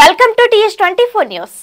welcome to TS twenty four news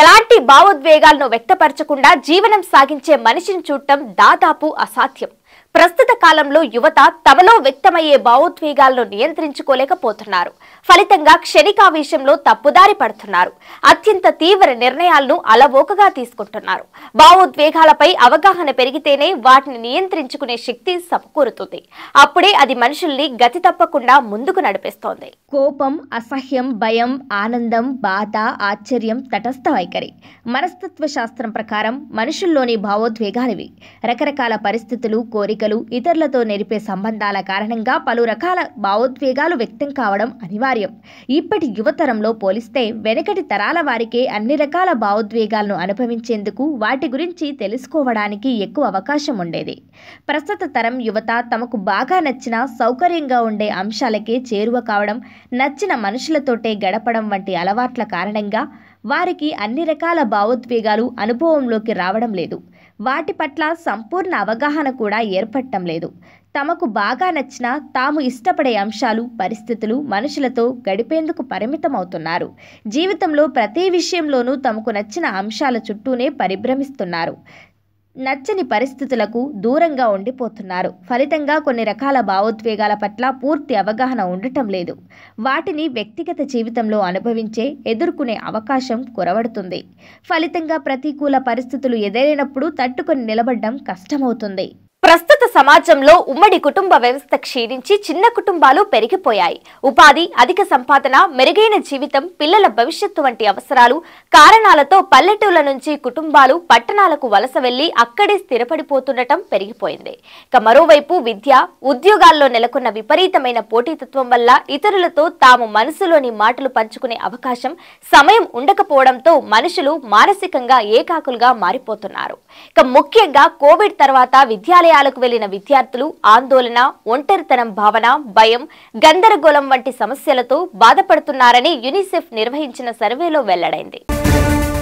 ఎలాంటి భావోద్వేగాలను వ్యక్తపరచకుండా జీవనం సాగించే మనిషిని చూడటం దాదాపు అసాధ్యం ప్రస్తుత కాలంలో యువత తమలో వ్యక్తమయ్యే భావోద్వేగాలను నియంత్రించుకోలేకపోతున్నారు ఫలితంగా క్షణికావేశంలో తప్పుదారి పడుతున్నారు అత్యంత తీవ్ర నిర్ణయాలను అలవోకగా తీసుకుంటున్నారు భావోద్వేగాలపై అవగాహన పెరిగితేనే వాటిని నియంత్రించుకునే శక్తి సమకూరుతుంది అప్పుడే అది మనుషుల్ని గతి తప్పకుండా ముందుకు నడిపిస్తోంది కోపం అసహ్యం భయం ఆనందం బాధ ఆశ్చర్యం తటస్థ వైఖరి మనస్తత్వ శాస్త్రం ప్రకారం మనుషుల్లోని భావోద్వేగాలివి రకరకాల పరిస్థితులు కో కోరికలు ఇతరులతో నెరిపే సంబంధాల కారణంగా పలు రకాల భావోద్వేగాలు వ్యక్తం కావడం అనివార్యం ఇప్పటి యువతరంలో పోలిస్తే వెనకటి తరాల వారికే అన్ని రకాల భావోద్వేగాలను అనుభవించేందుకు వాటి గురించి తెలుసుకోవడానికి ఎక్కువ అవకాశం ఉండేది ప్రస్తుత తరం యువత తమకు బాగా నచ్చిన సౌకర్యంగా ఉండే అంశాలకే చేరువ కావడం నచ్చిన మనుషులతోటే గడపడం వంటి అలవాట్ల కారణంగా వారికి అన్ని రకాల భావోద్వేగాలు అనుభవంలోకి రావడం లేదు వాటి పట్ల సంపూర్ణ అవగాహన కూడా ఏర్పడటం లేదు తమకు బాగా నచ్చిన తాము ఇష్టపడే అంశాలు పరిస్థితులు మనుషులతో గడిపేందుకు పరిమితమవుతున్నారు జీవితంలో ప్రతి విషయంలోనూ తమకు నచ్చిన అంశాల చుట్టూనే పరిభ్రమిస్తున్నారు నచ్చని పరిస్థితులకు దూరంగా ఉండిపోతున్నారు ఫలితంగా కొన్ని రకాల భావోద్వేగాల పట్ల పూర్తి అవగాహన ఉండటం లేదు వాటిని వ్యక్తిగత జీవితంలో అనుభవించే ఎదుర్కొనే అవకాశం కొరవడుతుంది ఫలితంగా ప్రతికూల పరిస్థితులు ఎదురైనప్పుడు తట్టుకొని నిలబడడం కష్టమవుతుంది ప్రస్తుత సమాజంలో ఉమ్మడి కుటుంబ వ్యవస్థ క్షీణించి చిన్న కుటుంబాలు పెరిగిపోయాయి ఉపాధి అధిక సంపాదన మెరుగైన జీవితం పిల్లల భవిష్యత్తు వంటి అవసరాలు కారణాలతో పల్లెటూళ్ల నుంచి కుటుంబాలు పట్టణాలకు వలస వెళ్లి అక్కడే స్థిరపడిపోతుండటం పెరిగిపోయింది ఇక మరోవైపు విద్య ఉద్యోగాల్లో నెలకొన్న విపరీతమైన పోటీతత్వం వల్ల ఇతరులతో తాము మనసులోని మాటలు పంచుకునే అవకాశం సమయం ఉండకపోవడంతో మనుషులు మానసికంగా ఏకాకులుగా మారిపోతున్నారు ఇక ముఖ్యంగా కోవిడ్ తర్వాత విద్యాలయాలకు వెళ్లిన చెందిన విద్యార్థులు ఆందోళన ఒంటరితనం భావన భయం గందరగోళం వంటి సమస్యలతో బాధపడుతున్నారని యునిసెఫ్ నిర్వహించిన సర్వేలో వెల్లడైంది